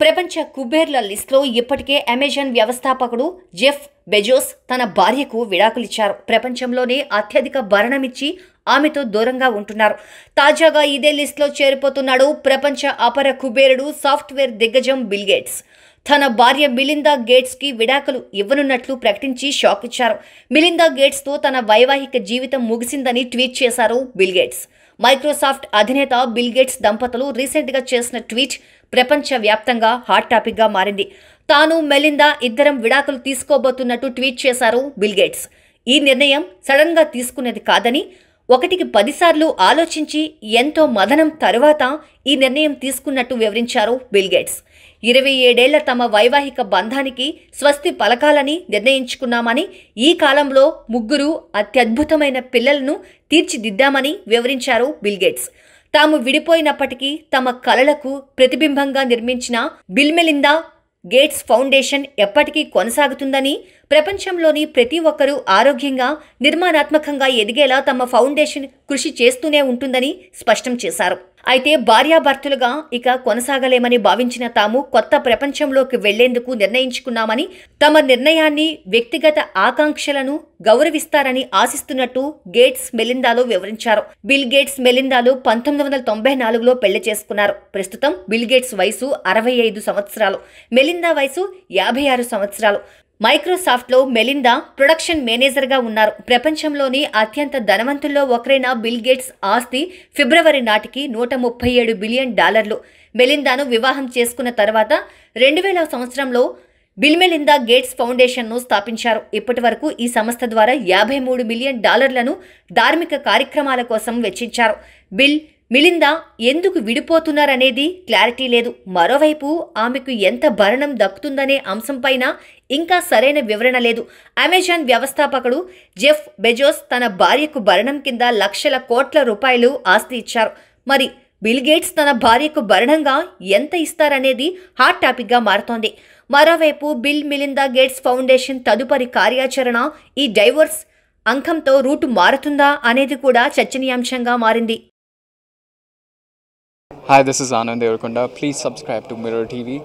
ప్రపంచ కుబేర్ల లిస్ట్లో ఇప్పటికే అమెజాన్ వ్యవస్థాపకుడు జెఫ్ బెజోస్ తన భార్యకు విడాకులిచ్చారు ప్రపంచంలోనే అత్యధిక భరణమిచ్చి ఆమెతో దూరంగా ఉంటున్నారు తాజాగా ఇదే లిస్ట్లో చేరిపోతున్నాడు ప్రపంచ అపర కుబేరుడు సాఫ్ట్వేర్ దిగ్గజం బిల్గేట్స్ తన భార్య మిలిందా గేట్స్కి విడాకులు ఇవ్వనున్నట్లు ప్రకటించి షాక్ ఇచ్చారు మిలిందా గేట్స్తో తన వైవాహిక జీవితం ముగిసిందని ట్వీట్ చేశారు బిల్ గేట్స్ మైక్రోసాఫ్ట్ అధినేత బిల్ గేట్స్ దంపతులు రీసెంట్గా చేసిన ట్వీట్ ప్రపంచవ్యాప్తంగా హాట్ టాపిక్గా మారింది తాను మెలిందా ఇద్దరం విడాకులు తీసుకోబోతున్నట్టు ట్వీట్ చేశారు బిల్ గేట్స్ ఈ నిర్ణయం సడన్గా తీసుకునేది కాదని ఒకటికి పదిసార్లు ఆలోచించి ఎంతో మదనం తరువాత ఈ నిర్ణయం తీసుకున్నట్టు వివరించారు బిల్గేట్స్ ఇరవై ఏడేళ్ల తమ వైవాహిక బంధానికి స్వస్తి పలకాలని నిర్ణయించుకున్నామని ఈ కాలంలో ముగ్గురు అత్యద్భుతమైన పిల్లలను తీర్చిదిద్దామని వివరించారు బిల్గేట్స్ తాము విడిపోయినప్పటికీ తమ కలలకు ప్రతిబింబంగా నిర్మించిన బిల్మెలిందా గేట్స్ ఫౌండేషన్ ఎప్పటికీ కొనసాగుతుందని ప్రపంచంలోని ప్రతి ఒక్కరూ ఆరోగ్యంగా నిర్మాణాత్మకంగా ఎదిగేలా తమ ఫౌండేషన్ కృషి చేస్తూనే ఉంటుందని స్పష్టం చేశారు అయితే భార్యాభర్తలుగా ఇక కొనసాగలేమని భావించిన తాము కొత్త ప్రపంచంలోకి వెళ్లేందుకు నిర్ణయించుకున్నామని తమ నిర్ణయాన్ని వ్యక్తిగత ఆకాంక్షలను గౌరవిస్తారని ఆశిస్తున్నట్టు గేట్స్ మెలిందాలో వివరించారు బిల్ గేట్స్ మెలిందాలు పంతొమ్మిది వందల తొంభై నాలుగులో పెళ్లి చేసుకున్నారు ప్రస్తుతం బిల్ గేట్స్ వయసు అరవై ఐదు సంవత్సరాలు మెలిందా వయసు యాభై ఆరు సంవత్సరాలు మైక్రోసాఫ్ట్లో మెలిందా ప్రొడక్షన్ మేనేజర్గా ఉన్నారు ప్రపంచంలోని అత్యంత ధనవంతుల్లో ఒకరైన బిల్ గేట్స్ ఆస్తి ఫిబ్రవరి నాటికి నూట ముప్పై ఏడు బిలియన్ డాలర్లు మెలిందాను వివాహం చేసుకున్న తర్వాత రెండు వేల సంవత్సరంలో బిల్ మెలిందా గేట్స్ ఫౌండేషన్ను స్థాపించారు ఇప్పటి వరకు ఈ సంస్థ ద్వారా యాభై మూడు మిలియన్ డాలర్లను ధార్మిక కార్యక్రమాల కోసం వెచ్చించారు బిల్ మిలిందా ఎందుకు విడిపోతున్నారనేది క్లారిటీ లేదు మరోవైపు ఆమెకు ఎంత భరణం దక్కుతుందనే అంశంపైన ఇంకా సరైన వివరణ లేదు అమెజాన్ వ్యవస్థాపకుడు జెఫ్ బెజోస్ తన భార్యకు భరణం కింద లక్షల కోట్ల రూపాయలు ఆస్తి ఇచ్చారు మరి బిల్గేట్స్ తన భార్యకు భరణంగా ఎంత ఇస్తారనేది హాట్ టాపిక్గా మారుతోంది మరోవైపు బిల్ మిలిందా గేట్స్ ఫౌండేషన్ తదుపరి కార్యాచరణ ఈ డైవర్స్ అంకంతో రూటు మారుతుందా అనేది కూడా చర్చనీయాంశంగా మారింది Hi, this is Anand Devarkonda. Please subscribe to Mirror TV.